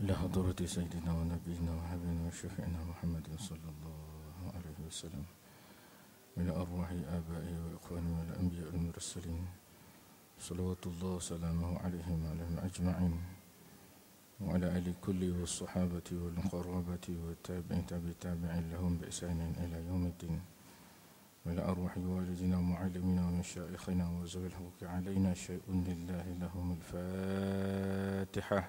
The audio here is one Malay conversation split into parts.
لحضرة سيدنا ونبينا وحبيبنا وشفعنا محمد صلى الله عليه وسلم من أرواح آبائه وإخوانه والأنبياء المرسلين صلوات الله وسلامه عليهم وعليهم أجمعين وعلى آل كل والصحابة والقرابة والتابعين تابع تابعين لهم بإحسان إلى يوم الدين وعلى أرواح والدنا ومعلمنا ومشايخنا وزوي الحقوق علينا شيء لله لهم الفاتحة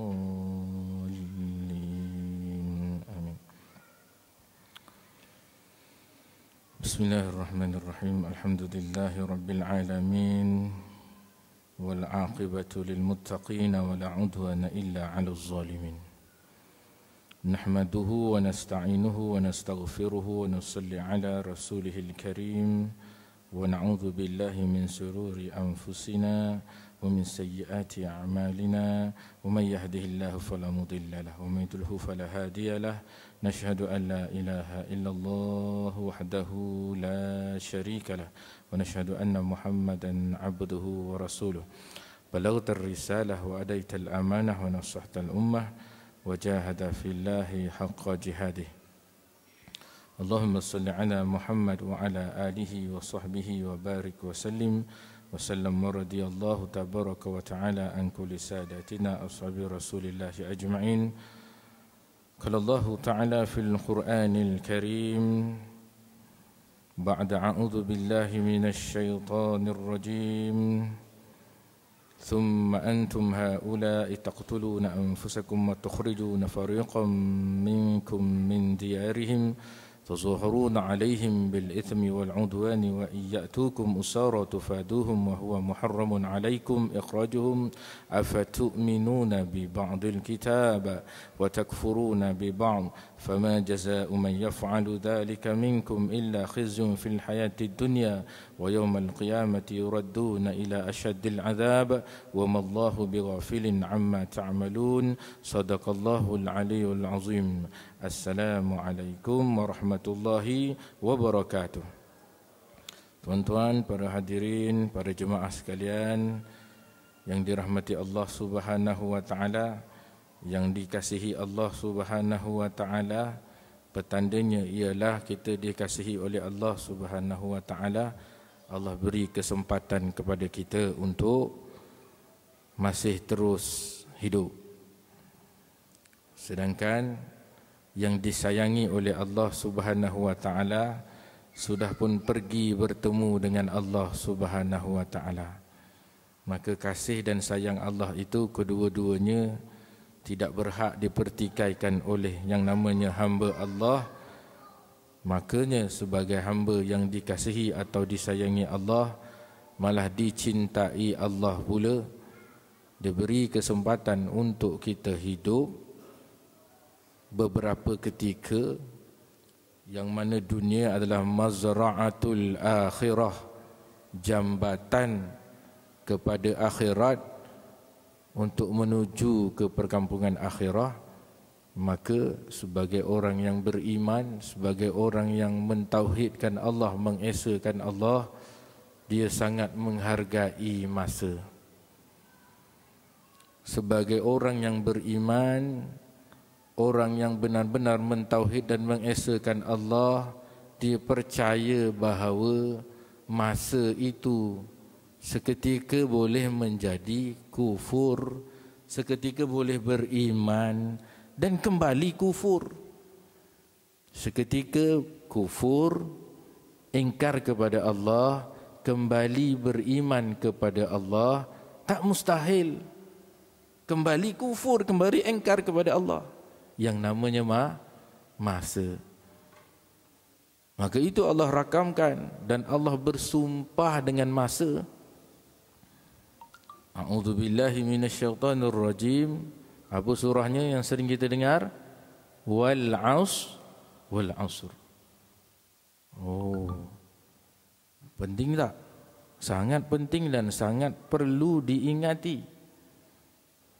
بسم الله الرحمن الرحيم الحمد لله رب العالمين والعاقبة للمتقين ولا عدوان إلا على الظالمين نحمده ونستعينه ونستغفره ونصلي على رسوله الكريم ونعوذ بالله من شرور أنفسنا ومن سيئات أعمالنا ومن يهده الله فلا مضل له ومن يضلل فلا هادي له نشهد أن لا إله إلا الله وحده لا شريك له ونشهد أن محمدا عبده ورسوله بلغت الرسالة وأديت الأمانة ونصحت الأمة وجاهد في الله حق جهاده اللهم صل على محمد وعلى آله وصحبه وبارك وسلم وسلم ورضي الله تبارك وتعالى عن كل ساداتنا أصحاب رسول الله أجمعين قال الله تعالى في القرآن الكريم بعد أعوذ بالله من الشيطان الرجيم ثم أنتم هؤلاء تقتلون أنفسكم وتخرجون فريقا منكم من ديارهم تظاهرون عليهم بالإثم والعدوان وإن يأتوكم أسارى تفادوهم وهو محرم عليكم إخراجهم أفتؤمنون ببعض الكتاب وتكفرون ببعض فما جزاء من يفعل ذلك منكم إلا خزي في الحياة الدنيا ويوم القيامة يردون إلى أشد العذاب وما الله بغافل عما تعملون صدق الله العلي العظيم السلام عليكم ورحمة الله وبركاته Tuan-tuan, para hadirin, para jemaah sekalian yang dirahmati Allah Subhanahu wa taala, yang dikasihi Allah Subhanahu wa taala petandanya ialah kita dikasihi oleh Allah Subhanahu wa taala Allah beri kesempatan kepada kita untuk masih terus hidup sedangkan yang disayangi oleh Allah Subhanahu wa taala sudah pun pergi bertemu dengan Allah Subhanahu wa taala maka kasih dan sayang Allah itu kedua-duanya tidak berhak dipertikaikan oleh yang namanya hamba Allah makanya sebagai hamba yang dikasihi atau disayangi Allah malah dicintai Allah pula diberi kesempatan untuk kita hidup beberapa ketika yang mana dunia adalah mazraatul akhirah jambatan kepada akhirat untuk menuju ke perkampungan akhirah maka sebagai orang yang beriman sebagai orang yang mentauhidkan Allah mengesahkan Allah dia sangat menghargai masa sebagai orang yang beriman orang yang benar-benar mentauhid dan mengesahkan Allah dia percaya bahawa masa itu seketika boleh menjadi kufur seketika boleh beriman dan kembali kufur seketika kufur ingkar kepada Allah kembali beriman kepada Allah tak mustahil kembali kufur kembali ingkar kepada Allah yang namanya ma masa maka itu Allah rakamkan dan Allah bersumpah dengan masa A'udzubillahi minasyaitonir rajim. Apa surahnya yang sering kita dengar? Wal 'aus wal 'asr. Oh. Penting tak? Sangat penting dan sangat perlu diingati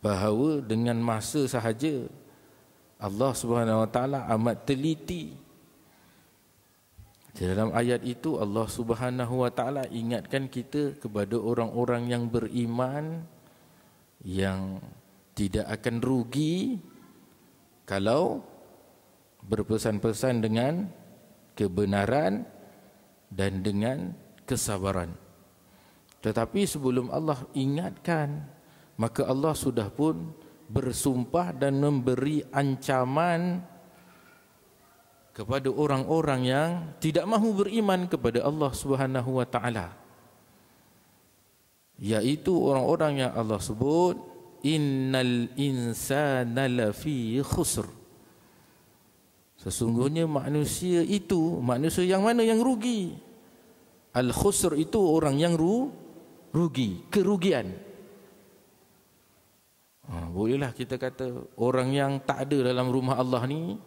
bahawa dengan masa sahaja Allah Subhanahu Wa Taala amat teliti di dalam ayat itu Allah Subhanahu Wa Taala ingatkan kita kepada orang-orang yang beriman yang tidak akan rugi kalau berpesan-pesan dengan kebenaran dan dengan kesabaran. Tetapi sebelum Allah ingatkan, maka Allah sudah pun bersumpah dan memberi ancaman kepada orang-orang yang tidak mahu beriman kepada Allah Subhanahu wa taala yaitu orang-orang yang Allah sebut innal insana lafi khusr sesungguhnya manusia itu manusia yang mana yang rugi al khusr itu orang yang ru, rugi kerugian ha, bolehlah kita kata orang yang tak ada dalam rumah Allah ni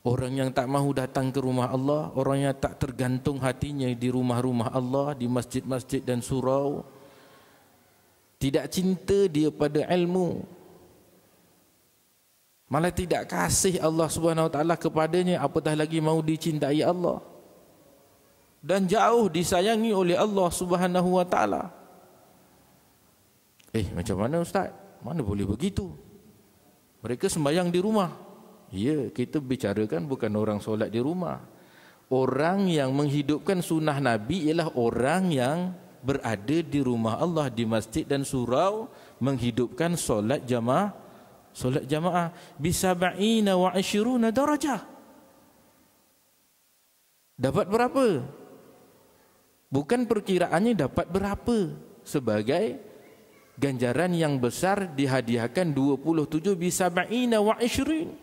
Orang yang tak mahu datang ke rumah Allah, orang yang tak tergantung hatinya di rumah-rumah Allah, di masjid-masjid dan surau. Tidak cinta dia pada ilmu. Malah tidak kasih Allah Subhanahu Wa Taala kepadanya, apatah lagi mahu dicintai Allah. Dan jauh disayangi oleh Allah Subhanahu Wa Taala. Eh, macam mana ustaz? Mana boleh begitu? Mereka sembayang di rumah. Ya, kita bicarakan bukan orang solat di rumah. Orang yang menghidupkan sunnah Nabi ialah orang yang berada di rumah Allah di masjid dan surau menghidupkan solat jamaah solat jamaah bi sab'ina wa ashiruna daraja. dapat berapa bukan perkiraannya dapat berapa sebagai ganjaran yang besar dihadiahkan 27 bi sab'ina wa ashirina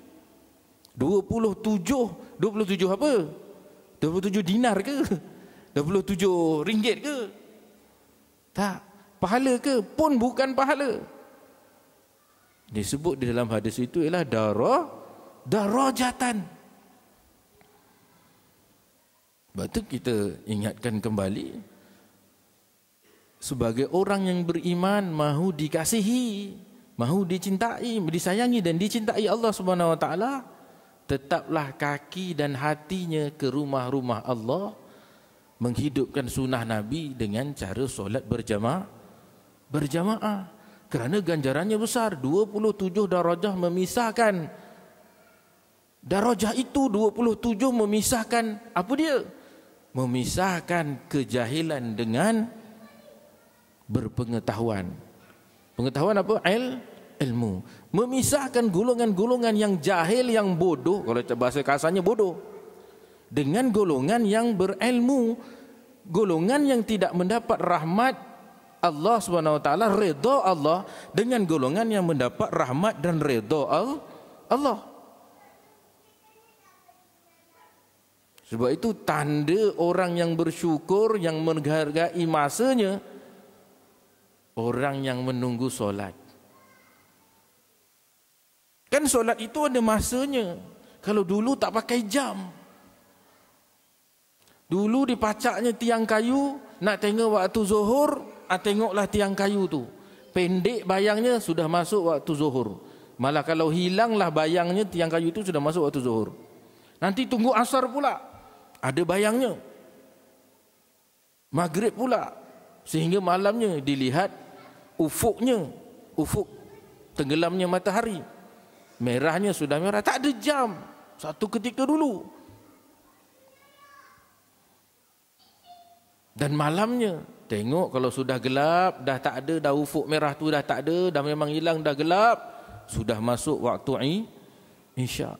27 27 apa? 27 dinar ke? 27 ringgit ke? Tak. Pahala ke? Pun bukan pahala. Disebut di dalam hadis itu ialah darah darah jatan. Sebab itu kita ingatkan kembali sebagai orang yang beriman mahu dikasihi, mahu dicintai, disayangi dan dicintai Allah Subhanahu wa taala tetaplah kaki dan hatinya ke rumah-rumah Allah menghidupkan sunnah Nabi dengan cara solat berjamaah berjamaah kerana ganjarannya besar 27 darajah memisahkan darajah itu 27 memisahkan apa dia memisahkan kejahilan dengan berpengetahuan pengetahuan apa ilmu ilmu. Memisahkan golongan-golongan yang jahil, yang bodoh, kalau bahasa kasarnya bodoh. Dengan golongan yang berilmu. Golongan yang tidak mendapat rahmat Allah SWT, redha Allah. Dengan golongan yang mendapat rahmat dan redha Allah. Sebab itu tanda orang yang bersyukur, yang menghargai masanya. Orang yang menunggu solat. Kan solat itu ada masanya. Kalau dulu tak pakai jam. Dulu dipacaknya tiang kayu, nak tengok waktu zuhur, ah tengoklah tiang kayu tu. Pendek bayangnya sudah masuk waktu zuhur. Malah kalau hilanglah bayangnya tiang kayu itu sudah masuk waktu zuhur. Nanti tunggu asar pula. Ada bayangnya. Maghrib pula. Sehingga malamnya dilihat ufuknya. Ufuk tenggelamnya matahari. Matahari. Merahnya sudah merah. Tak ada jam. Satu ketika dulu. Dan malamnya. Tengok kalau sudah gelap. Dah tak ada. Dah ufuk merah tu dah tak ada. Dah memang hilang. Dah gelap. Sudah masuk waktu ini Insya.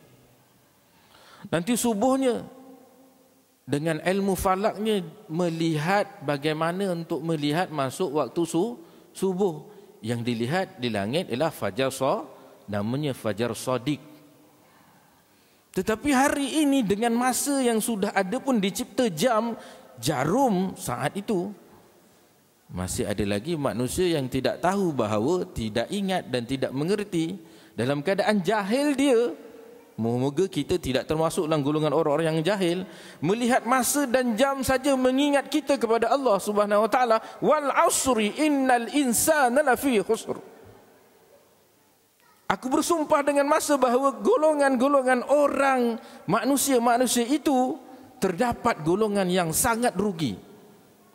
Nanti subuhnya. Dengan ilmu falaknya. Melihat bagaimana untuk melihat masuk waktu su, subuh. Yang dilihat di langit ialah fajar sah namanya Fajar Sadiq. Tetapi hari ini dengan masa yang sudah ada pun dicipta jam jarum saat itu. Masih ada lagi manusia yang tidak tahu bahawa tidak ingat dan tidak mengerti dalam keadaan jahil dia. Moga-moga kita tidak termasuk dalam golongan orang-orang yang jahil melihat masa dan jam saja mengingat kita kepada Allah Subhanahu Wa Taala wal asri innal insana lafi khusr Aku bersumpah dengan masa bahawa golongan-golongan orang manusia-manusia itu terdapat golongan yang sangat rugi.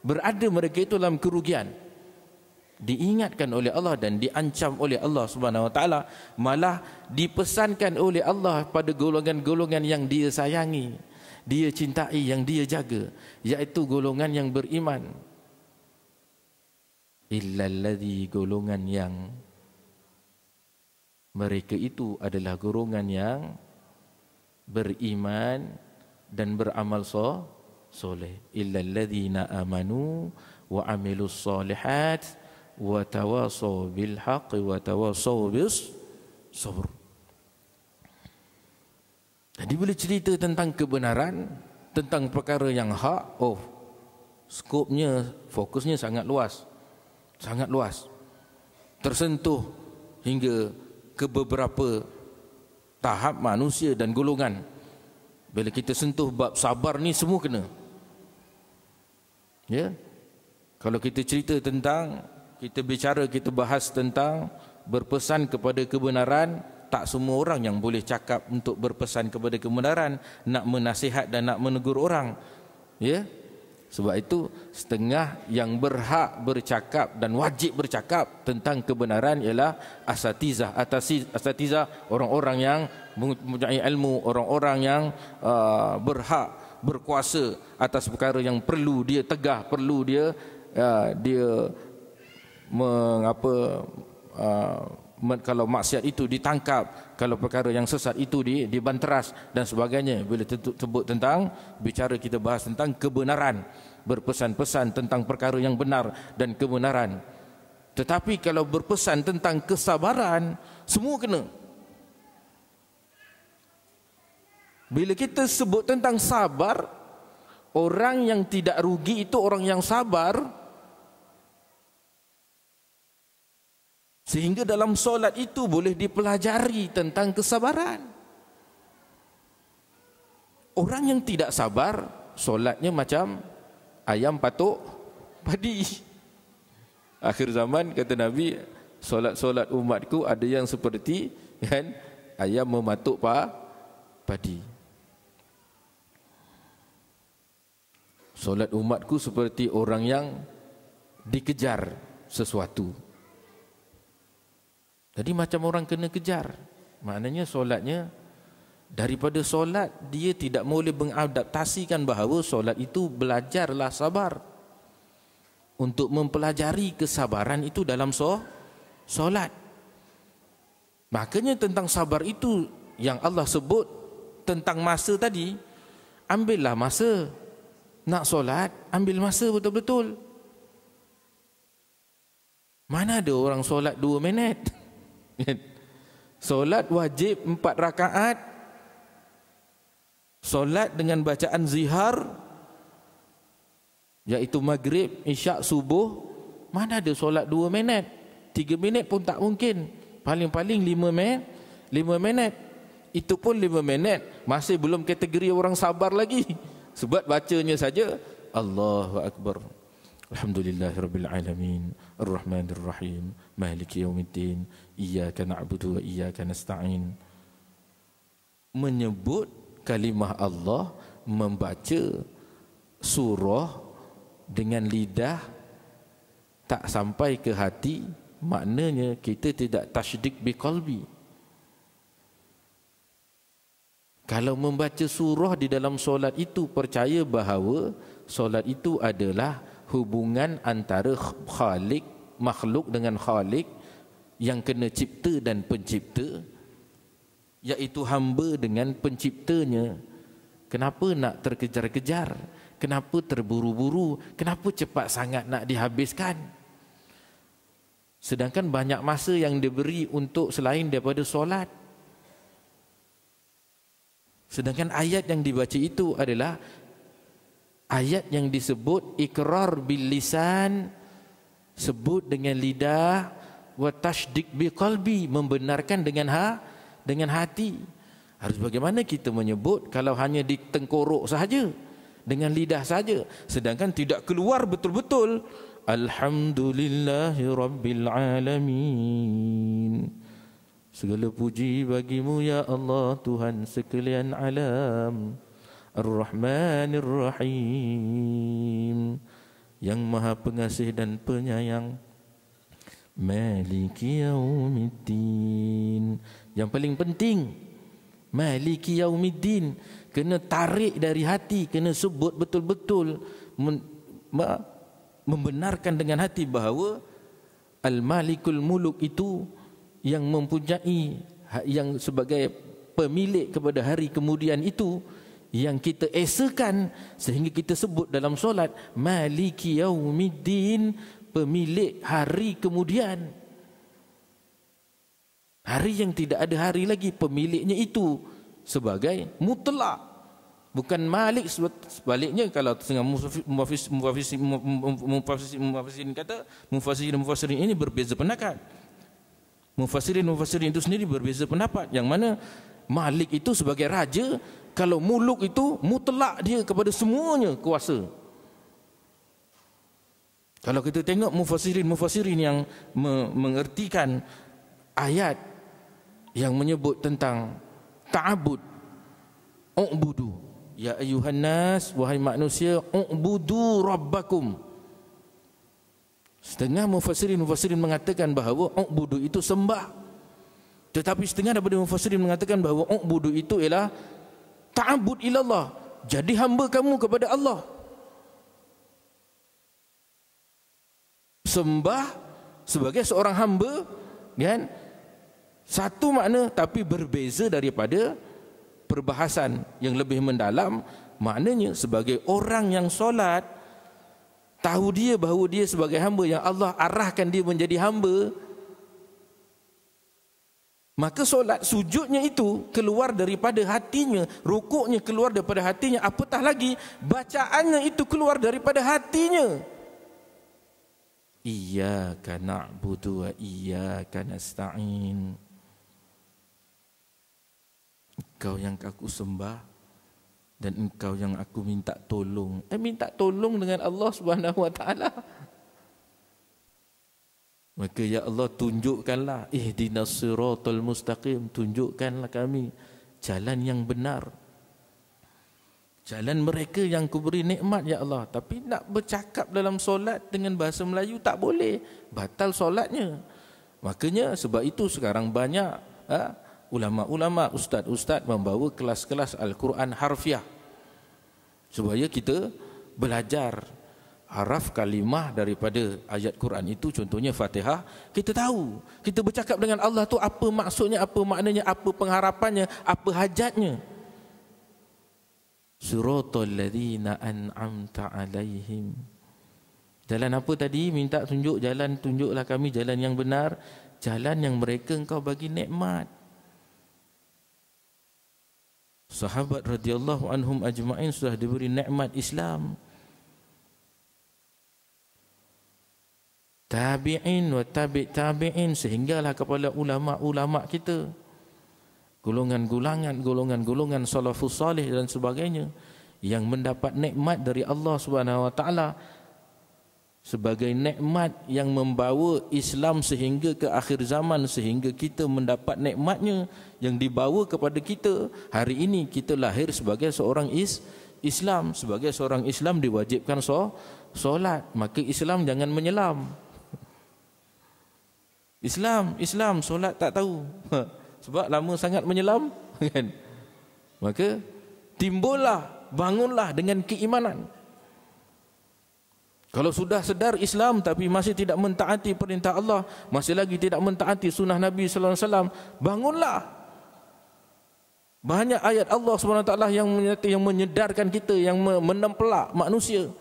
Berada mereka itu dalam kerugian. Diingatkan oleh Allah dan diancam oleh Allah Subhanahu Wa Taala malah dipesankan oleh Allah pada golongan-golongan yang dia sayangi, dia cintai, yang dia jaga, iaitu golongan yang beriman. Illa golongan yang mereka itu adalah golongan yang beriman dan beramal so, soleh illa alladhina amanu wa amilus salihat, wa tawasaw bil haqq wa tawasaw bis sabr jadi boleh cerita tentang kebenaran tentang perkara yang hak oh skopnya fokusnya sangat luas sangat luas tersentuh hingga ke beberapa tahap manusia dan golongan bila kita sentuh bab sabar ni semua kena ya kalau kita cerita tentang kita bicara kita bahas tentang berpesan kepada kebenaran tak semua orang yang boleh cakap untuk berpesan kepada kebenaran nak menasihat dan nak menegur orang ya yeah? Sebab itu setengah yang berhak bercakap dan wajib bercakap tentang kebenaran ialah asatizah. Asatizah orang-orang yang mempunyai ilmu, orang-orang yang uh, berhak berkuasa atas perkara yang perlu dia tegah, perlu dia uh, dia mengapa uh, kalau maksiat itu ditangkap kalau perkara yang sesat itu di dibanteras dan sebagainya bila sebut tentang bicara kita bahas tentang kebenaran berpesan-pesan tentang perkara yang benar dan kebenaran tetapi kalau berpesan tentang kesabaran semua kena bila kita sebut tentang sabar orang yang tidak rugi itu orang yang sabar Sehingga dalam solat itu boleh dipelajari tentang kesabaran. Orang yang tidak sabar, solatnya macam ayam patuk padi. Akhir zaman kata Nabi, solat-solat umatku ada yang seperti kan, ayam mematuk pa, padi. Solat umatku seperti orang yang dikejar sesuatu jadi macam orang kena kejar. Maknanya solatnya daripada solat dia tidak boleh mengadaptasikan bahawa solat itu belajarlah sabar. Untuk mempelajari kesabaran itu dalam so solat. Makanya tentang sabar itu yang Allah sebut tentang masa tadi ambillah masa nak solat ambil masa betul-betul mana ada orang solat dua minit Kan? Solat wajib empat rakaat. Solat dengan bacaan zihar. Iaitu maghrib, isyak, subuh. Mana ada solat dua minit. Tiga minit pun tak mungkin. Paling-paling lima minit. Lima minit. Itu pun lima minit. Masih belum kategori orang sabar lagi. Sebab bacanya saja. Allahu Akbar. Alhamdulillahirrabbilalamin. Ar-Rahmanirrahim. Mahliki yaumiddin. Iyaka na'budu wa iyaka nasta'in Menyebut kalimah Allah Membaca surah dengan lidah Tak sampai ke hati Maknanya kita tidak tasdik bi kalbi Kalau membaca surah di dalam solat itu Percaya bahawa solat itu adalah hubungan antara khalik makhluk dengan khalik yang kena cipta dan pencipta iaitu hamba dengan penciptanya kenapa nak terkejar-kejar kenapa terburu-buru kenapa cepat sangat nak dihabiskan sedangkan banyak masa yang diberi untuk selain daripada solat sedangkan ayat yang dibaca itu adalah ayat yang disebut ikrar bil lisan sebut dengan lidah wa tashdik bi qalbi membenarkan dengan ha dengan hati harus bagaimana kita menyebut kalau hanya di tengkorok sahaja dengan lidah saja sedangkan tidak keluar betul-betul alhamdulillahi rabbil alamin segala puji bagimu ya Allah Tuhan sekalian alam ar-rahmanir rahim yang maha pengasih dan penyayang Maliki yaumiddin Yang paling penting Maliki yaumiddin Kena tarik dari hati Kena sebut betul-betul Membenarkan dengan hati bahawa Al-Malikul Muluk itu Yang mempunyai ha, Yang sebagai pemilik kepada hari kemudian itu yang kita esakan sehingga kita sebut dalam solat maliki yaumiddin pemilik hari kemudian. Hari yang tidak ada hari lagi pemiliknya itu sebagai mutlak. Bukan malik sebaliknya kalau dengan mufassirin kata mufassirin mufassirin ini berbeza pendapat. Mufassirin mufassirin itu sendiri berbeza pendapat yang mana malik itu sebagai raja kalau muluk itu mutlak dia kepada semuanya kuasa kalau kita tengok mufasirin mufasirin yang me- mengertikan ayat yang menyebut tentang ta'bud u'budu ya ayuhan nas wahai manusia u'budu rabbakum setengah mufasirin mufasirin mengatakan bahawa u'budu itu sembah tetapi setengah daripada mufasirin mengatakan bahawa u'budu itu ialah ta'bud ilallah jadi hamba kamu kepada Allah sembah sebagai seorang hamba kan satu makna tapi berbeza daripada perbahasan yang lebih mendalam maknanya sebagai orang yang solat tahu dia bahawa dia sebagai hamba yang Allah arahkan dia menjadi hamba maka solat sujudnya itu keluar daripada hatinya rukuknya keluar daripada hatinya apatah lagi bacaannya itu keluar daripada hatinya Iyaka na'budu wa iyaka nasta'in Engkau yang aku sembah dan engkau yang aku minta tolong. Eh minta tolong dengan Allah Subhanahu Wa Maka ya Allah tunjukkanlah ihdinas siratal mustaqim, tunjukkanlah kami jalan yang benar. Jalan mereka yang kuberi nikmat ya Allah Tapi nak bercakap dalam solat dengan bahasa Melayu tak boleh Batal solatnya Makanya sebab itu sekarang banyak ha, Ulama-ulama, ustaz-ustaz membawa kelas-kelas Al-Quran harfiah Supaya kita belajar Araf kalimah daripada ayat Quran itu Contohnya Fatihah Kita tahu Kita bercakap dengan Allah tu apa maksudnya Apa maknanya Apa pengharapannya Apa hajatnya Suratul ladhina an'amta alaihim Jalan apa tadi? Minta tunjuk jalan, tunjuklah kami jalan yang benar Jalan yang mereka engkau bagi nikmat Sahabat radhiyallahu anhum ajma'in sudah diberi nikmat Islam Tabi'in wa tabi' tabi'in Sehinggalah kepada ulama ulama' kita golongan-golongan golongan-golongan salafus salih dan sebagainya yang mendapat nikmat dari Allah Subhanahu wa sebagai nikmat yang membawa Islam sehingga ke akhir zaman sehingga kita mendapat nikmatnya yang dibawa kepada kita hari ini kita lahir sebagai seorang is Islam sebagai seorang Islam diwajibkan so solat maka Islam jangan menyelam Islam Islam solat tak tahu sebab lama sangat menyelam kan maka timbullah bangunlah dengan keimanan kalau sudah sedar Islam tapi masih tidak mentaati perintah Allah, masih lagi tidak mentaati sunnah Nabi sallallahu alaihi wasallam, bangunlah. Banyak ayat Allah SWT yang yang menyedarkan kita, yang menempelak manusia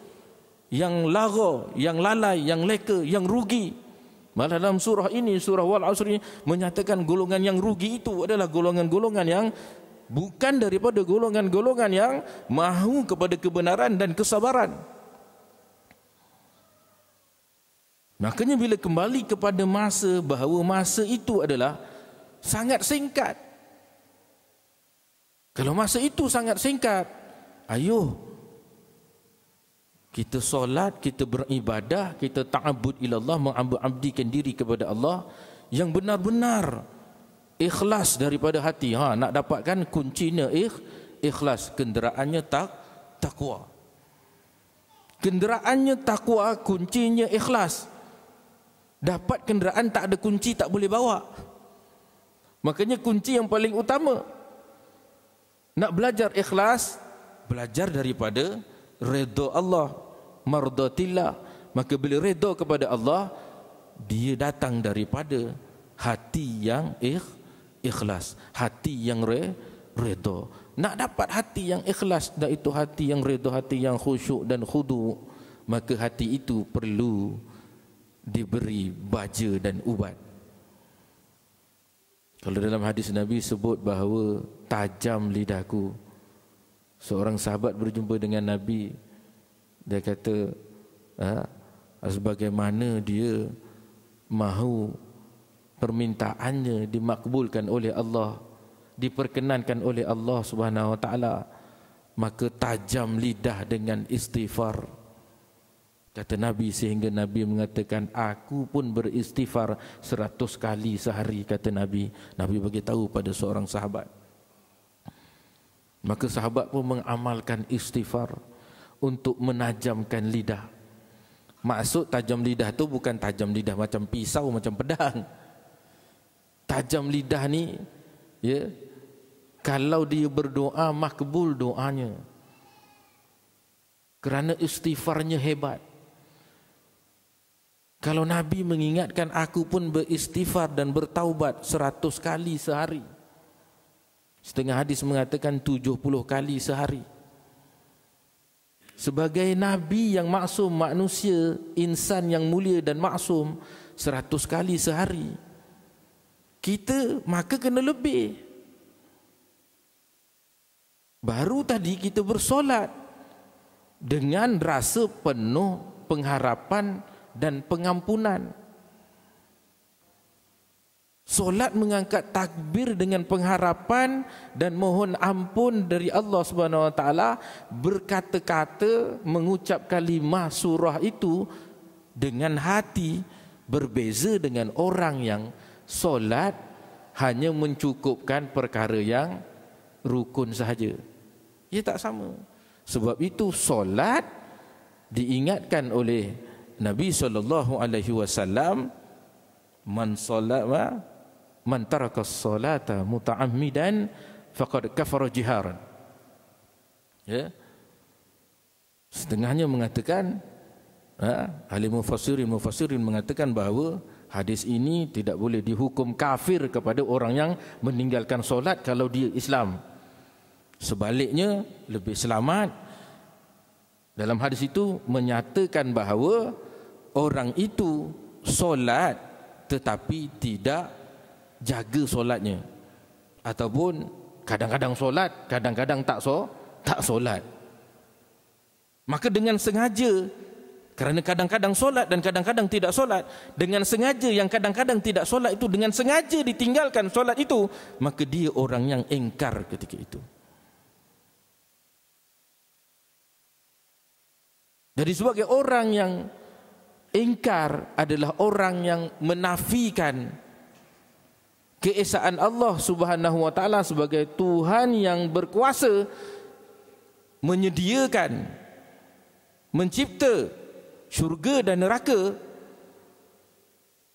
yang lara, yang lalai, yang leka, yang rugi, Malah dalam surah ini, surah Wal Asri menyatakan golongan yang rugi itu adalah golongan-golongan yang bukan daripada golongan-golongan yang mahu kepada kebenaran dan kesabaran. Makanya bila kembali kepada masa bahawa masa itu adalah sangat singkat. Kalau masa itu sangat singkat, ayuh kita solat, kita beribadah, kita ta'abud ilallah, mengabdikan diri kepada Allah yang benar-benar ikhlas daripada hati. Ha, nak dapatkan kuncinya ikh, ikhlas. Kenderaannya tak, takwa. Kenderaannya takwa, kuncinya ikhlas. Dapat kenderaan tak ada kunci tak boleh bawa. Makanya kunci yang paling utama. Nak belajar ikhlas, belajar daripada redha Allah mardatillah maka bila redha kepada Allah dia datang daripada hati yang ikhlas hati yang re, redha nak dapat hati yang ikhlas dan itu hati yang redha hati yang khusyuk dan khudu' maka hati itu perlu diberi baja dan ubat kalau dalam hadis Nabi sebut bahawa tajam lidahku seorang sahabat berjumpa dengan Nabi dia kata ha, sebagaimana dia mahu permintaannya dimakbulkan oleh Allah diperkenankan oleh Allah Subhanahu wa taala maka tajam lidah dengan istighfar kata Nabi sehingga Nabi mengatakan aku pun beristighfar seratus kali sehari kata Nabi Nabi bagi pada seorang sahabat Maka sahabat pun mengamalkan istighfar untuk menajamkan lidah. Maksud tajam lidah tu bukan tajam lidah macam pisau macam pedang. Tajam lidah ni ya kalau dia berdoa makbul doanya. Kerana istighfarnya hebat. Kalau Nabi mengingatkan aku pun beristighfar dan bertaubat seratus kali sehari. Setengah hadis mengatakan 70 kali sehari. Sebagai Nabi yang maksum manusia, insan yang mulia dan maksum, 100 kali sehari. Kita maka kena lebih. Baru tadi kita bersolat dengan rasa penuh pengharapan dan pengampunan. Solat mengangkat takbir dengan pengharapan dan mohon ampun dari Allah Subhanahu Wa Taala berkata-kata mengucap kalimah surah itu dengan hati berbeza dengan orang yang solat hanya mencukupkan perkara yang rukun sahaja. Ia tak sama. Sebab itu solat diingatkan oleh Nabi sallallahu alaihi wasallam man solat man taraka salata muta'ammidan faqad kafara jiharan ya setengahnya mengatakan ha, ahli mufassirin mufassirin mengatakan bahawa hadis ini tidak boleh dihukum kafir kepada orang yang meninggalkan solat kalau dia Islam sebaliknya lebih selamat dalam hadis itu menyatakan bahawa orang itu solat tetapi tidak jaga solatnya ataupun kadang-kadang solat kadang-kadang tak so tak solat maka dengan sengaja kerana kadang-kadang solat dan kadang-kadang tidak solat dengan sengaja yang kadang-kadang tidak solat itu dengan sengaja ditinggalkan solat itu maka dia orang yang engkar ketika itu jadi sebagai orang yang engkar adalah orang yang menafikan keesaan Allah Subhanahu wa taala sebagai Tuhan yang berkuasa menyediakan mencipta syurga dan neraka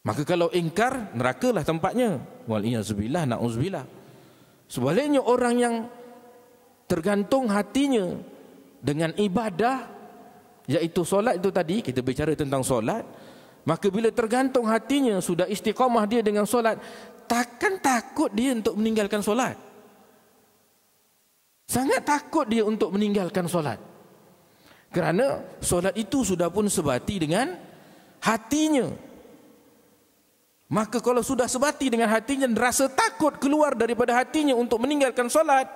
maka kalau ingkar nerakalah tempatnya wal iazbillah nauzbillah sebaliknya orang yang tergantung hatinya dengan ibadah iaitu solat itu tadi kita bicara tentang solat maka bila tergantung hatinya sudah istiqamah dia dengan solat takkan takut dia untuk meninggalkan solat. Sangat takut dia untuk meninggalkan solat. Kerana solat itu sudah pun sebati dengan hatinya. Maka kalau sudah sebati dengan hatinya dan rasa takut keluar daripada hatinya untuk meninggalkan solat.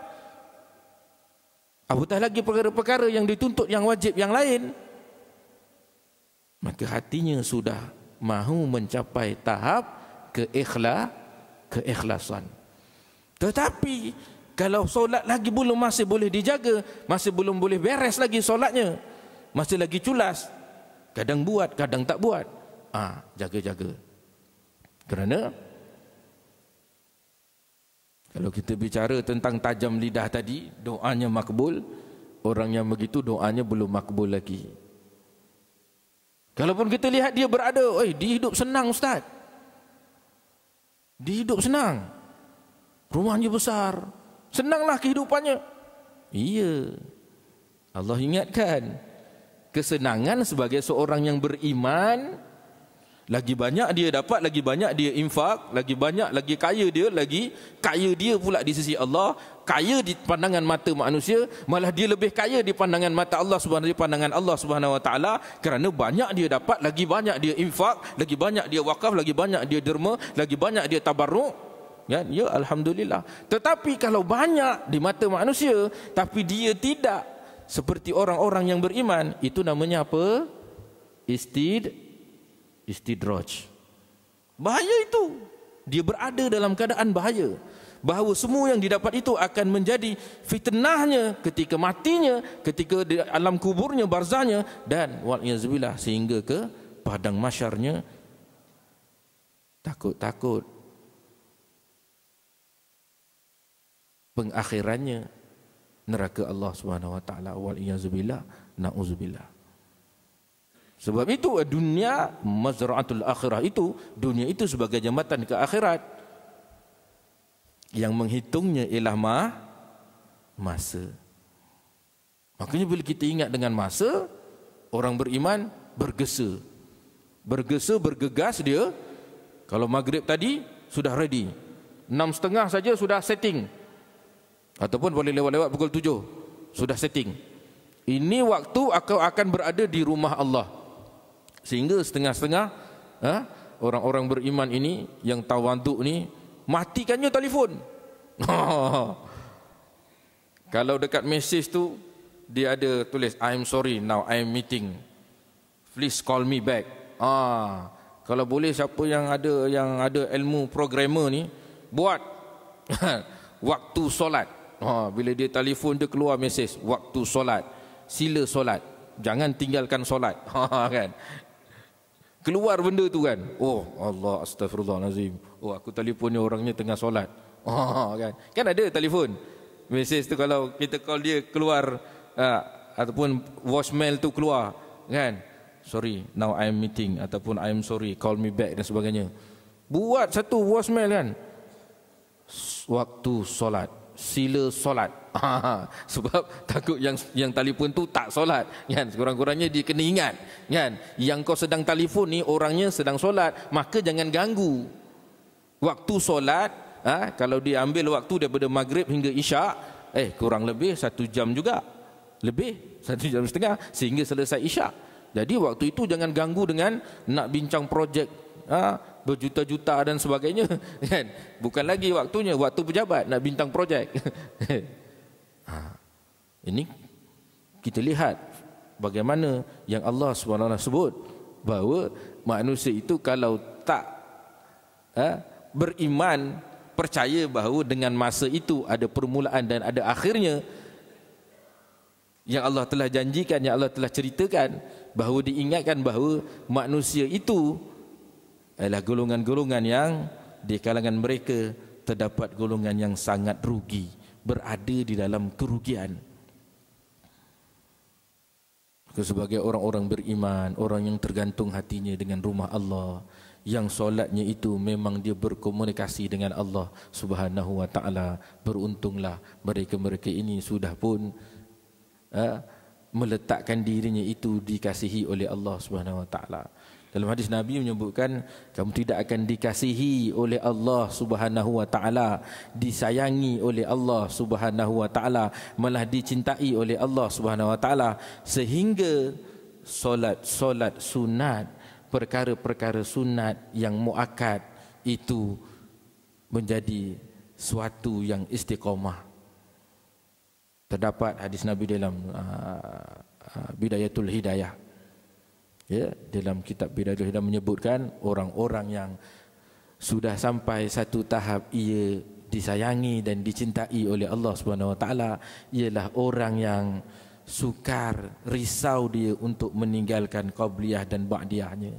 abu tak lagi perkara-perkara yang dituntut yang wajib yang lain. Maka hatinya sudah mahu mencapai tahap keikhlasan keikhlasan. Tetapi kalau solat lagi belum masih boleh dijaga, masih belum boleh beres lagi solatnya, masih lagi culas, kadang buat, kadang tak buat. Ah, ha, jaga-jaga. Kerana kalau kita bicara tentang tajam lidah tadi, doanya makbul, orang yang begitu doanya belum makbul lagi. Kalaupun kita lihat dia berada, oi, dia hidup senang ustaz. Dia hidup senang. Rumahnya besar. Senanglah kehidupannya. Iya. Allah ingatkan. Kesenangan sebagai seorang yang beriman. Lagi banyak dia dapat, lagi banyak dia infak. Lagi banyak, lagi kaya dia. Lagi kaya dia pula di sisi Allah kaya di pandangan mata manusia malah dia lebih kaya di pandangan mata Allah Subhanahu di pandangan Allah Subhanahu wa taala kerana banyak dia dapat lagi banyak dia infak lagi banyak dia wakaf lagi banyak dia derma lagi banyak dia tabarruk ya ya alhamdulillah tetapi kalau banyak di mata manusia tapi dia tidak seperti orang-orang yang beriman itu namanya apa istid istidraj bahaya itu dia berada dalam keadaan bahaya bahawa semua yang didapat itu akan menjadi fitnahnya ketika matinya ketika di alam kuburnya barzahnya dan waliyazbillah sehingga ke padang masyarnya takut-takut pengakhirannya neraka Allah Subhanahu wa taala waliyazbillah nauzubillah sebab itu dunia mazraatul akhirah itu dunia itu sebagai jambatan ke akhirat yang menghitungnya ialah ma, masa. Makanya bila kita ingat dengan masa, orang beriman bergesa. Bergesa, bergegas dia. Kalau maghrib tadi, sudah ready. Enam setengah saja sudah setting. Ataupun boleh lewat-lewat pukul tujuh. Sudah setting. Ini waktu aku akan berada di rumah Allah. Sehingga setengah-setengah, ha, orang-orang beriman ini, yang tawaduk ni, matikannya telefon. Kalau dekat mesej tu dia ada tulis I'm sorry now I'm meeting. Please call me back. Ah, kalau boleh siapa yang ada yang ada ilmu programmer ni buat waktu solat. Ha, bila dia telefon dia keluar mesej waktu solat. Sila solat. Jangan tinggalkan solat. Ha, kan. Keluar benda tu kan. Oh Allah astagfirullahalazim. Oh aku telefon ni orangnya tengah solat. Oh, kan. kan ada telefon. Mesej tu kalau kita call dia keluar. Uh, ataupun voicemail tu keluar. Kan. Sorry now I am meeting. Ataupun I am sorry call me back dan sebagainya. Buat satu voicemail kan. Waktu solat. Sila solat. Ha, sebab takut yang yang telefon tu tak solat. Kan? Sekurang-kurangnya dia kena ingat. Kan? Yang kau sedang telefon ni orangnya sedang solat. Maka jangan ganggu. Waktu solat, ha, kalau dia ambil waktu daripada maghrib hingga isyak, eh kurang lebih satu jam juga. Lebih satu jam setengah sehingga selesai isyak. Jadi waktu itu jangan ganggu dengan nak bincang projek ha, berjuta-juta dan sebagainya. Kan? Bukan lagi waktunya, waktu pejabat nak bintang projek. Ha. Ini kita lihat bagaimana yang Allah SWT sebut bahawa manusia itu kalau tak ha, beriman, percaya bahawa dengan masa itu ada permulaan dan ada akhirnya yang Allah telah janjikan, yang Allah telah ceritakan bahawa diingatkan bahawa manusia itu adalah golongan-golongan yang di kalangan mereka terdapat golongan yang sangat rugi berada di dalam kerugian Maka sebagai orang-orang beriman orang yang tergantung hatinya dengan rumah Allah yang solatnya itu memang dia berkomunikasi dengan Allah Subhanahu wa taala beruntunglah mereka-mereka ini sudah pun ha, meletakkan dirinya itu dikasihi oleh Allah Subhanahu wa taala dalam hadis Nabi menyebutkan kamu tidak akan dikasihi oleh Allah Subhanahu wa taala, disayangi oleh Allah Subhanahu wa taala, malah dicintai oleh Allah Subhanahu wa taala sehingga solat-solat sunat, perkara-perkara sunat yang muakkad itu menjadi suatu yang istiqamah. Terdapat hadis Nabi dalam uh, uh, Bidayatul Hidayah ya dalam kitab bidadul dia menyebutkan orang-orang yang sudah sampai satu tahap ia disayangi dan dicintai oleh Allah Subhanahu Wa Taala ialah orang yang sukar risau dia untuk meninggalkan qabliyah dan ba'diyahnya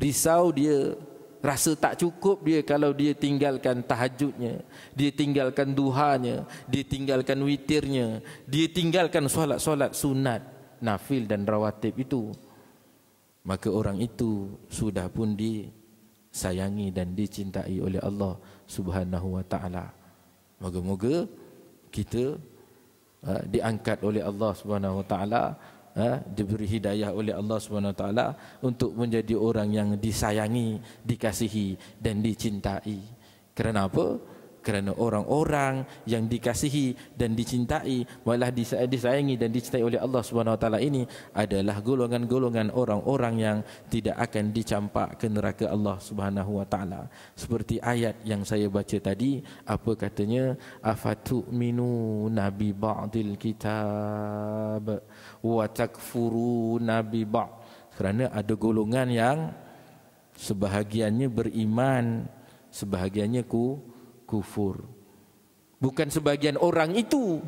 risau dia rasa tak cukup dia kalau dia tinggalkan tahajudnya dia tinggalkan duhanya dia tinggalkan witirnya dia tinggalkan solat-solat sunat nafil dan rawatib itu maka orang itu sudah pun disayangi dan dicintai oleh Allah Subhanahu wa taala. Moga-moga kita uh, diangkat oleh Allah Subhanahu wa taala, uh, diberi hidayah oleh Allah Subhanahu wa taala untuk menjadi orang yang disayangi, dikasihi dan dicintai. Kerana apa? kerana orang-orang yang dikasihi dan dicintai malah disayangi dan dicintai oleh Allah Subhanahu ini adalah golongan-golongan orang-orang yang tidak akan dicampak ke neraka Allah Subhanahu seperti ayat yang saya baca tadi apa katanya afatu minu nabi ba'dil kitab wa takfuru nabi ba' kerana ada golongan yang sebahagiannya beriman sebahagiannya ku kufur. Bukan sebagian orang itu.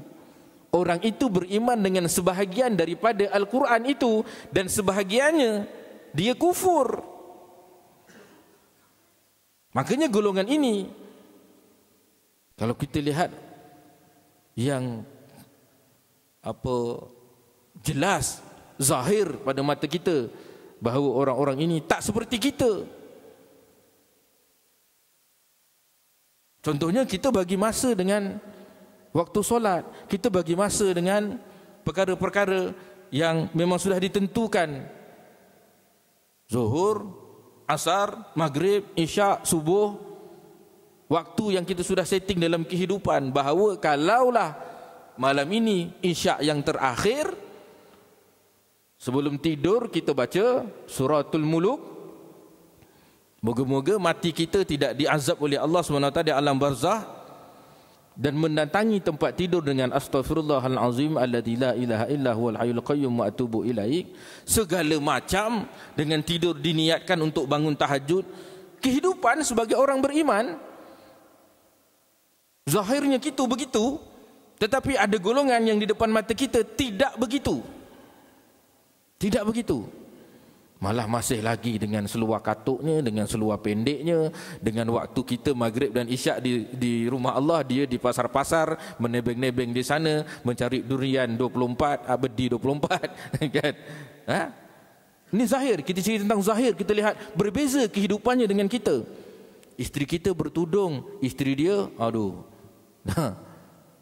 Orang itu beriman dengan sebahagian daripada Al-Quran itu. Dan sebahagiannya dia kufur. Makanya golongan ini. Kalau kita lihat yang apa jelas zahir pada mata kita bahawa orang-orang ini tak seperti kita Contohnya kita bagi masa dengan waktu solat, kita bagi masa dengan perkara-perkara yang memang sudah ditentukan. Zuhur, Asar, Maghrib, Isyak, Subuh, waktu yang kita sudah setting dalam kehidupan bahawa kalaulah malam ini Isyak yang terakhir, sebelum tidur kita baca suratul muluk Moga-moga mati kita tidak diazab oleh Allah SWT di alam barzah dan mendatangi tempat tidur dengan astaghfirullahalazim alladzi la ilaha illa huwal hayyul qayyum wa atubu ilaik segala macam dengan tidur diniatkan untuk bangun tahajud kehidupan sebagai orang beriman zahirnya kita begitu tetapi ada golongan yang di depan mata kita tidak begitu tidak begitu malah masih lagi dengan seluar katuknya dengan seluar pendeknya dengan waktu kita maghrib dan isyak di di rumah Allah dia di pasar-pasar menebeng-nebeng di sana mencari durian 24 abadi 24 kan? ha ini zahir kita cerita tentang zahir kita lihat berbeza kehidupannya dengan kita isteri kita bertudung isteri dia aduh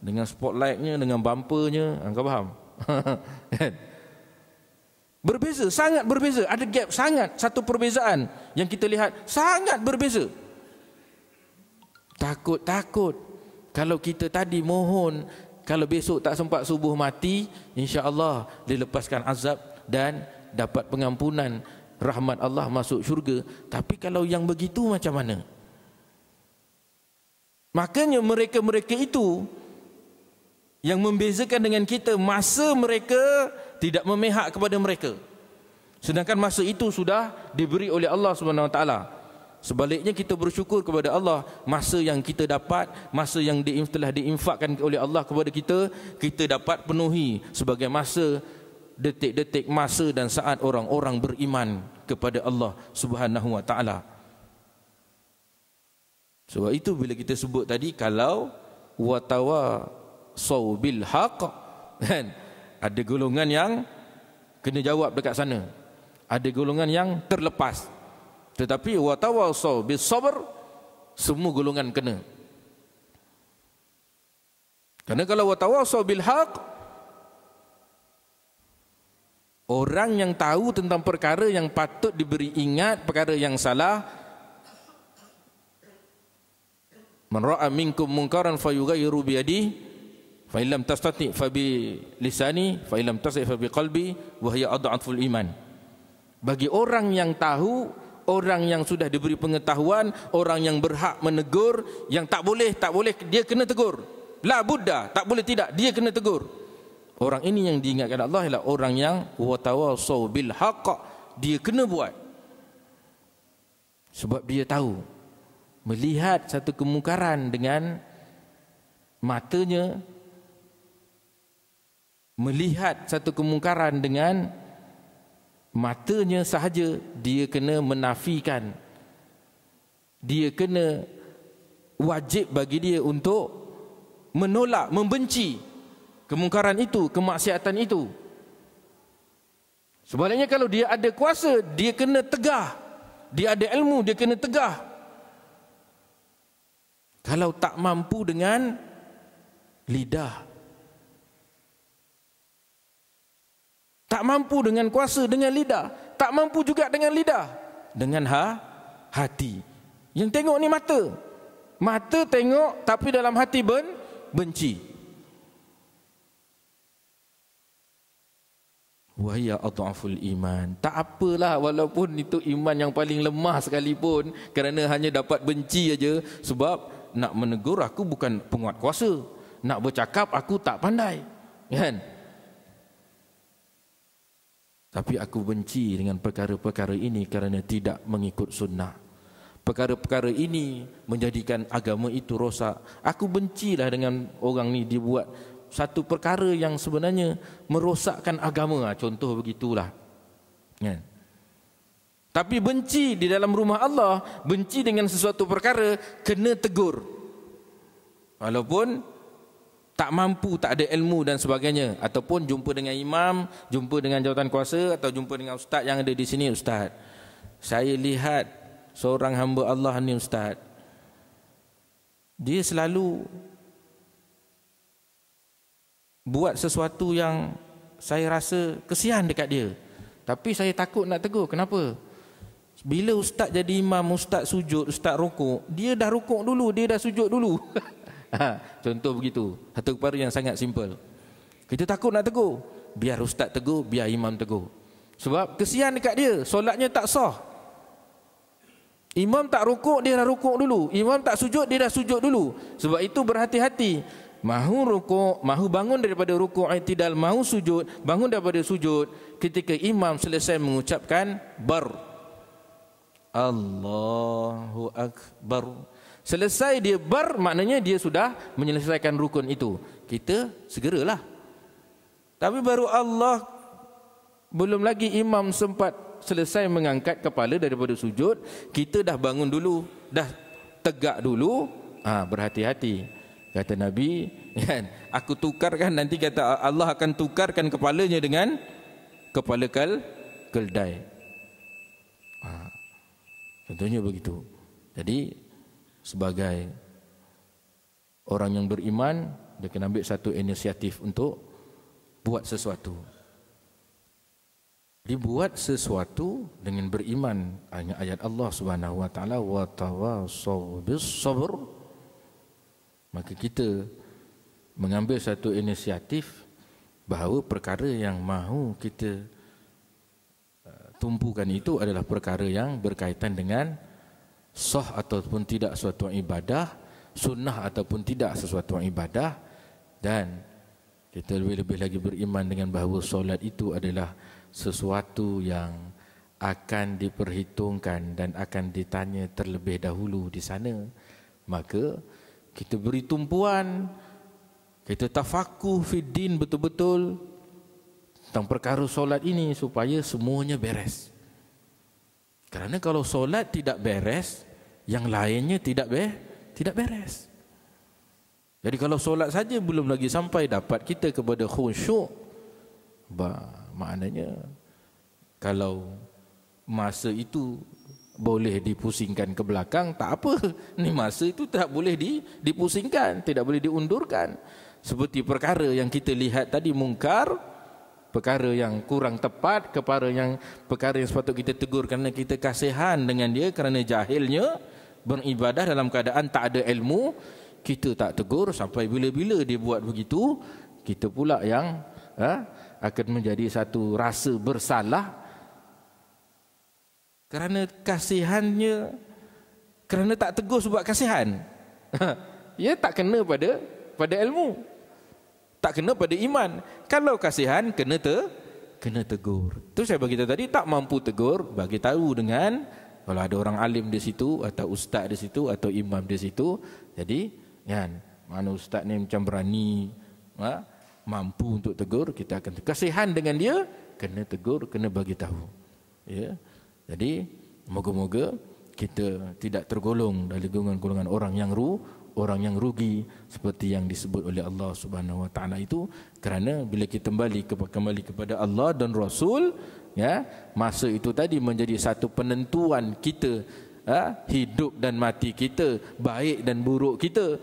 dengan spotlightnya dengan bumpernya engkau ha, faham kan Berbeza, sangat berbeza. Ada gap, sangat. Satu perbezaan yang kita lihat, sangat berbeza. Takut, takut. Kalau kita tadi mohon, kalau besok tak sempat subuh mati, insya Allah dilepaskan azab dan dapat pengampunan rahmat Allah masuk syurga. Tapi kalau yang begitu macam mana? Makanya mereka-mereka itu yang membezakan dengan kita masa mereka tidak memihak kepada mereka sedangkan masa itu sudah diberi oleh Allah Subhanahu Wa Taala sebaliknya kita bersyukur kepada Allah masa yang kita dapat masa yang telah diinfakkan oleh Allah kepada kita kita dapat penuhi sebagai masa detik-detik masa dan saat orang-orang beriman kepada Allah Subhanahu Wa Taala sebab itu bila kita sebut tadi kalau watawa saw haq kan? ada golongan yang kena jawab dekat sana ada golongan yang terlepas tetapi watawasau bisabr semua golongan kena Karena kalau watawasau bilhaq orang yang tahu tentang perkara yang patut diberi ingat perkara yang salah man ra'a minkum munkaran fayughayyiru biyadihi fa illam tastati fa bi lisani fa illam tastati fa bi qalbi wa hiya adhaful iman bagi orang yang tahu orang yang sudah diberi pengetahuan orang yang berhak menegur yang tak boleh tak boleh dia kena tegur la Buddha tak boleh tidak dia kena tegur orang ini yang diingatkan Allah ialah orang yang wattawasau bil haqq dia kena buat sebab dia tahu melihat satu kemungkaran dengan matanya melihat satu kemungkaran dengan matanya sahaja dia kena menafikan dia kena wajib bagi dia untuk menolak membenci kemungkaran itu kemaksiatan itu sebaliknya kalau dia ada kuasa dia kena tegah dia ada ilmu dia kena tegah kalau tak mampu dengan lidah Tak mampu dengan kuasa, dengan lidah. Tak mampu juga dengan lidah. Dengan ha, hati. Yang tengok ni mata. Mata tengok tapi dalam hati ben, benci. Wahia adu'aful iman. Tak apalah walaupun itu iman yang paling lemah sekalipun. Kerana hanya dapat benci aja Sebab nak menegur aku bukan penguat kuasa. Nak bercakap aku tak pandai. Kan? Ya? Tapi aku benci dengan perkara-perkara ini kerana tidak mengikut sunnah. Perkara-perkara ini menjadikan agama itu rosak. Aku bencilah dengan orang ni dibuat satu perkara yang sebenarnya merosakkan agama. Ah, contoh begitulah. Kan? Tapi benci di dalam rumah Allah, benci dengan sesuatu perkara, kena tegur. Walaupun tak mampu, tak ada ilmu dan sebagainya ataupun jumpa dengan imam, jumpa dengan jawatan kuasa atau jumpa dengan ustaz yang ada di sini ustaz. Saya lihat seorang hamba Allah ni ustaz. Dia selalu buat sesuatu yang saya rasa kesian dekat dia. Tapi saya takut nak tegur. Kenapa? Bila ustaz jadi imam, ustaz sujud, ustaz rukuk, dia dah rukuk dulu, dia dah sujud dulu. Ha, contoh begitu. Satu perkara yang sangat simple. Kita takut nak tegur. Biar ustaz tegur, biar imam tegur. Sebab kesian dekat dia, solatnya tak sah. Imam tak rukuk, dia dah rukuk dulu. Imam tak sujud, dia dah sujud dulu. Sebab itu berhati-hati. Mahu rukuk, mahu bangun daripada rukuk, tidak mahu sujud, bangun daripada sujud. Ketika imam selesai mengucapkan bar. Allahu Akbar. Selesai dia bar maknanya dia sudah menyelesaikan rukun itu. Kita segeralah. Tapi baru Allah belum lagi imam sempat selesai mengangkat kepala daripada sujud, kita dah bangun dulu, dah tegak dulu, ah ha, berhati-hati. Kata Nabi, kan, aku tukarkan nanti kata Allah akan tukarkan kepalanya dengan kepala kal keldai. Ha, tentunya begitu. Jadi sebagai orang yang beriman dia kena ambil satu inisiatif untuk buat sesuatu dibuat sesuatu dengan beriman dengan ayat Allah Subhanahu wa taala wa tawassaw bis sabr maka kita mengambil satu inisiatif bahawa perkara yang mahu kita uh, tumpukan itu adalah perkara yang berkaitan dengan Soh ataupun tidak suatu ibadah, sunnah ataupun tidak sesuatu ibadah dan kita lebih-lebih lagi beriman dengan bahawa solat itu adalah sesuatu yang akan diperhitungkan dan akan ditanya terlebih dahulu di sana maka kita beri tumpuan kita tafakuh fiddin betul-betul tentang perkara solat ini supaya semuanya beres kerana kalau solat tidak beres, yang lainnya tidak be, tidak beres. Jadi kalau solat saja belum lagi sampai dapat kita kepada khusyuk, bah, maknanya kalau masa itu boleh dipusingkan ke belakang tak apa ni masa itu tak boleh di dipusingkan tidak boleh diundurkan seperti perkara yang kita lihat tadi mungkar perkara yang kurang tepat kepada yang perkara yang sepatut kita tegur kerana kita kasihan dengan dia kerana jahilnya beribadah dalam keadaan tak ada ilmu kita tak tegur sampai bila-bila dia buat begitu kita pula yang eh, akan menjadi satu rasa bersalah kerana kasihannya kerana tak tegur sebab kasihan ya tak kena pada pada ilmu tak kena pada iman kalau kasihan kena te kena tegur Terus saya bagi tadi tak mampu tegur bagi tahu dengan kalau ada orang alim di situ atau ustaz di situ atau imam di situ jadi kan mana ustaz ni macam berani ha? mampu untuk tegur kita akan kasihan dengan dia kena tegur kena bagi tahu ya jadi moga-moga kita tidak tergolong dari golongan-golongan orang yang ru, orang yang rugi seperti yang disebut oleh Allah Subhanahu Wa Taala itu kerana bila kita kembali kembali kepada Allah dan Rasul ya masa itu tadi menjadi satu penentuan kita ya, hidup dan mati kita baik dan buruk kita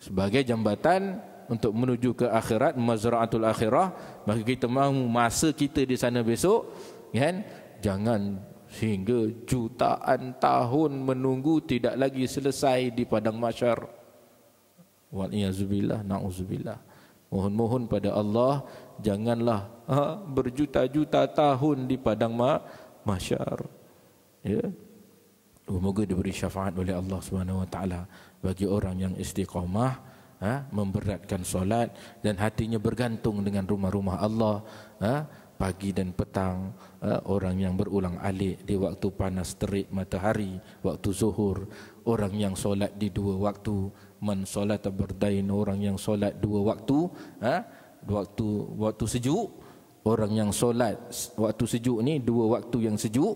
sebagai jambatan untuk menuju ke akhirat mazraatul akhirah maka kita mahu masa kita di sana besok kan jangan sehingga jutaan tahun menunggu tidak lagi selesai di padang mahsyar waliyazubillah nauzubillah mohon-mohon pada Allah janganlah ha, berjuta-juta tahun di padang ma mahsyar ya semoga diberi syafaat oleh Allah Subhanahu wa taala bagi orang yang istiqamah ha, memberatkan solat dan hatinya bergantung dengan rumah-rumah Allah ha, pagi dan petang Eh, orang yang berulang alik di waktu panas terik matahari waktu zuhur orang yang solat di dua waktu man solata bardain orang yang solat dua waktu ha waktu waktu sejuk orang yang solat waktu sejuk ni dua waktu yang sejuk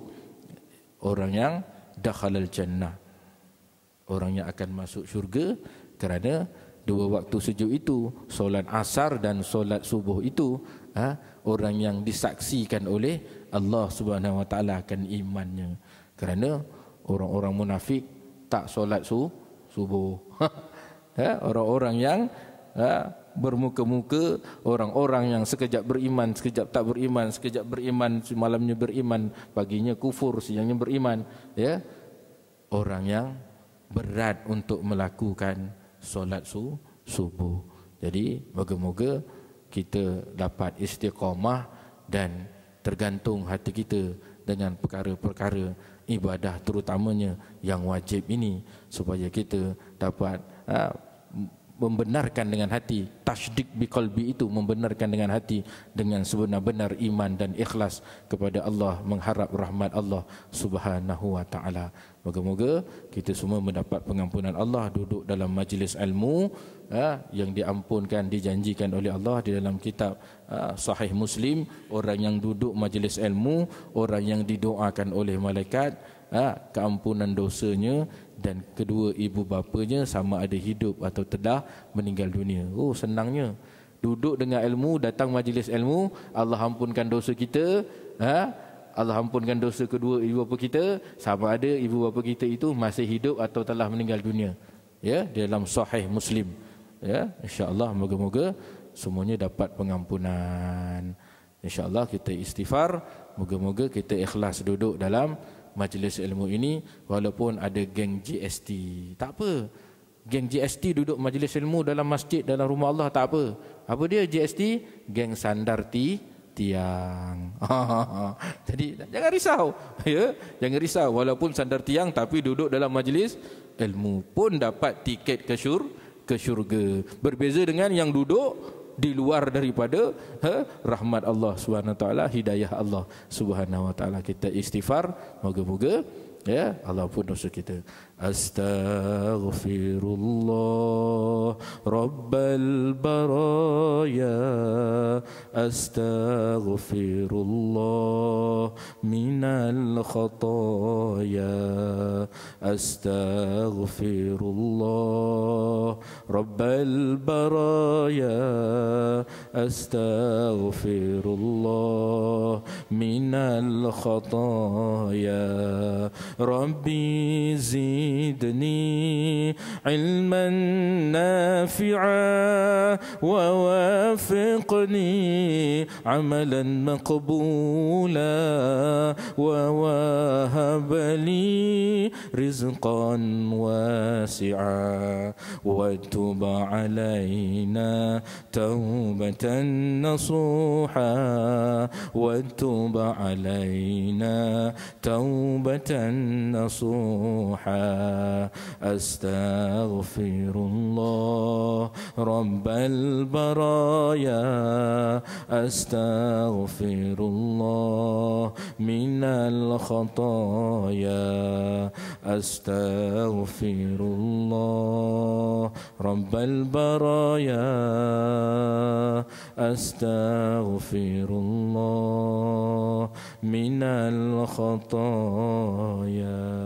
orang yang dah halal jannah orang yang akan masuk syurga kerana dua waktu sujud itu solat asar dan solat subuh itu ha, orang yang disaksikan oleh Allah Subhanahu Wa Taala akan imannya kerana orang-orang munafik tak solat su subuh ha, orang-orang yang ha, bermuka-muka orang-orang yang sekejap beriman sekejap tak beriman sekejap beriman malamnya beriman paginya kufur siangnya beriman ya orang yang berat untuk melakukan solat su, subuh. Jadi moga-moga kita dapat istiqamah dan tergantung hati kita dengan perkara-perkara ibadah terutamanya yang wajib ini supaya kita dapat ha, membenarkan dengan hati tasdik bi qalbi itu membenarkan dengan hati dengan sebenar-benar iman dan ikhlas kepada Allah mengharap rahmat Allah subhanahu wa taala Moga-moga kita semua mendapat pengampunan Allah duduk dalam majlis ilmu ha, yang diampunkan dijanjikan oleh Allah di dalam kitab ha, sahih Muslim orang yang duduk majlis ilmu orang yang didoakan oleh malaikat ha, keampunan dosanya dan kedua ibu bapanya sama ada hidup atau telah meninggal dunia oh senangnya duduk dengan ilmu datang majlis ilmu Allah ampunkan dosa kita ha Allah ampunkan dosa kedua ibu bapa kita sama ada ibu bapa kita itu masih hidup atau telah meninggal dunia ya dalam sahih muslim ya insyaallah moga-moga semuanya dapat pengampunan insyaallah kita istighfar moga-moga kita ikhlas duduk dalam majlis ilmu ini walaupun ada geng GST tak apa geng GST duduk majlis ilmu dalam masjid dalam rumah Allah tak apa apa dia GST geng sandarti ti tiang. Jadi jangan risau. Ya, jangan risau walaupun sandar tiang tapi duduk dalam majlis ilmu pun dapat tiket ke syur ke syurga. Berbeza dengan yang duduk di luar daripada ha, rahmat Allah Subhanahu taala hidayah Allah Subhanahu taala kita istighfar moga-moga ya Allah pun dosa kita. أستغفر الله رب البرايا أستغفر الله من الخطايا أستغفر الله رب البرايا أستغفر الله من الخطايا ربي زين زدني علما نافعا ووافقني عملا مقبولا ووهب لي رزقا واسعا وتب علينا توبة نصوحا وتب علينا توبة نصوحا أستغفر الله رب البرايا أستغفر الله من الخطايا أستغفر الله رب البرايا أستغفر الله من الخطايا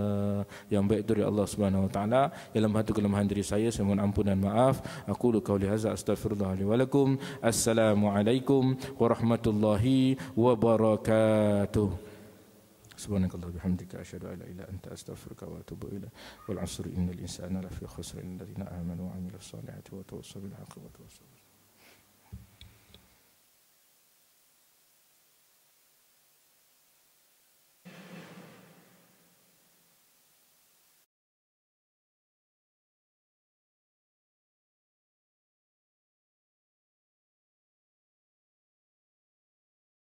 yang baik itu dari Allah Subhanahu wa taala dalam ya hati kelemahan diri saya saya mohon ampun dan maaf aku lu kauli hadza astaghfirullah li wa lakum Alaikum. warahmatullahi wabarakatuh سبحانك اللهم وبحمدك أشهد أن لا إله أنت أستغفرك وأتوب إليك والعصر إن الإنسان لفي خسر إن الذين آمنوا وعملوا الصالحات وتوصوا بالحق وتوصوا